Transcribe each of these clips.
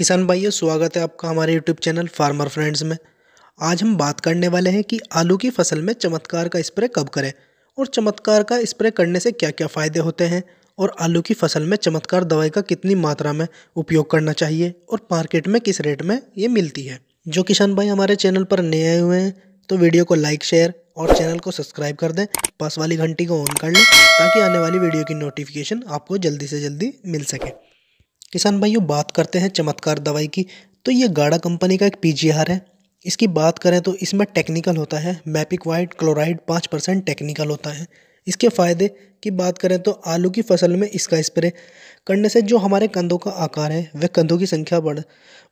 किसान भाइयों स्वागत है आपका हमारे यूट्यूब चैनल फार्मर फ्रेंड्स में आज हम बात करने वाले हैं कि आलू की फसल में चमत्कार का स्प्रे कब करें और चमत्कार का स्प्रे करने से क्या क्या फ़ायदे होते हैं और आलू की फसल में चमत्कार दवाई का कितनी मात्रा में उपयोग करना चाहिए और मार्केट में किस रेट में ये मिलती है जो किसान भाई हमारे चैनल पर नए आए हुए हैं तो वीडियो को लाइक शेयर और चैनल को सब्सक्राइब कर दें पास वाली घंटी को ऑन कर लें ताकि आने वाली वीडियो की नोटिफिकेशन आपको जल्दी से जल्दी मिल सके किसान भाइयों बात करते हैं चमत्कार दवाई की तो ये गाड़ा कंपनी का एक पी है इसकी बात करें तो इसमें टेक्निकल होता है मैपिक वाइट क्लोराइड पाँच परसेंट टेक्निकल होता है इसके फ़ायदे की बात करें तो आलू की फसल में इसका स्प्रे करने से जो हमारे कंधों का आकार है वह कंधों की संख्या बढ़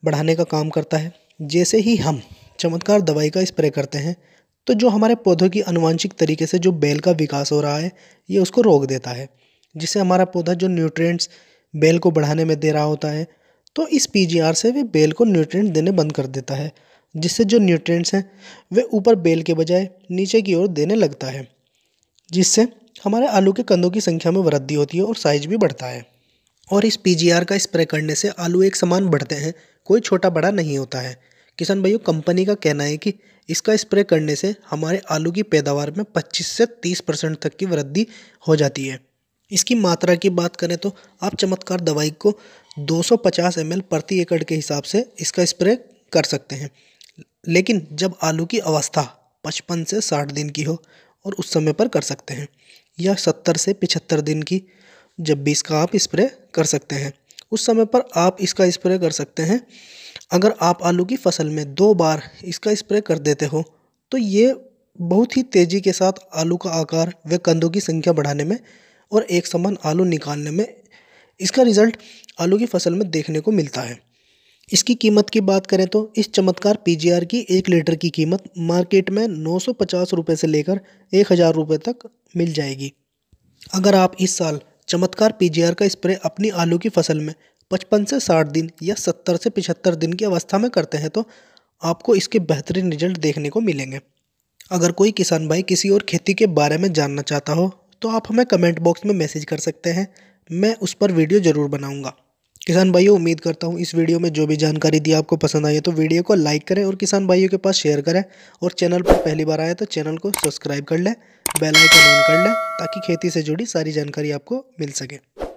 बढ़ाने का काम करता है जैसे ही हम चमत्कार दवाई का स्प्रे करते हैं तो जो हमारे पौधों की अनुवांशिक तरीके से जो बेल का विकास हो रहा है ये उसको रोक देता है जिससे हमारा पौधा जो न्यूट्रिएंट्स बेल को बढ़ाने में दे रहा होता है तो इस पी से वे बेल को न्यूट्रेंट देने बंद कर देता है जिससे जो न्यूट्रेंट्स हैं वे ऊपर बेल के बजाय नीचे की ओर देने लगता है जिससे हमारे आलू के कंदों की संख्या में वृद्धि होती है और साइज भी बढ़ता है और इस पी का स्प्रे करने से आलू एक समान बढ़ते हैं कोई छोटा बड़ा नहीं होता है किसान भाइयों कंपनी का कहना है कि इसका स्प्रे करने से हमारे आलू की पैदावार में 25 से 30 परसेंट तक की वृद्धि हो जाती है इसकी मात्रा की बात करें तो आप चमत्कार दवाई को 250 सौ प्रति एकड़ के हिसाब से इसका स्प्रे कर सकते हैं लेकिन जब आलू की अवस्था 55 से 60 दिन की हो और उस समय पर कर सकते हैं या 70 से 75 दिन की जब भी इसका आप स्प्रे कर सकते हैं उस समय पर आप इसका स्प्रे कर सकते हैं अगर आप आलू की फसल में दो बार इसका स्प्रे कर देते हो तो ये बहुत ही तेज़ी के साथ आलू का आकार व कंदों की संख्या बढ़ाने में और एक समान आलू निकालने में इसका रिजल्ट आलू की फसल में देखने को मिलता है इसकी कीमत की बात करें तो इस चमत्कार पीजीआर की एक लीटर की कीमत मार्केट में नौ सौ पचास रुपये से लेकर एक हज़ार रुपये तक मिल जाएगी अगर आप इस साल चमत्कार पीजीआर का स्प्रे अपनी आलू की फसल में पचपन से साठ दिन या सत्तर से पिछहत्तर दिन की अवस्था में करते हैं तो आपको इसके बेहतरीन रिजल्ट देखने को मिलेंगे अगर कोई किसान भाई किसी और खेती के बारे में जानना चाहता हो तो आप हमें कमेंट बॉक्स में मैसेज कर सकते हैं मैं उस पर वीडियो ज़रूर बनाऊँगा किसान भाइयों उम्मीद करता हूँ इस वीडियो में जो भी जानकारी दी आपको पसंद आई है तो वीडियो को लाइक करें और किसान भाइयों के पास शेयर करें और चैनल पर पहली बार आए तो चैनल को सब्सक्राइब कर लें बेल आइकन ऑन कर लें ताकि खेती से जुड़ी सारी जानकारी आपको मिल सके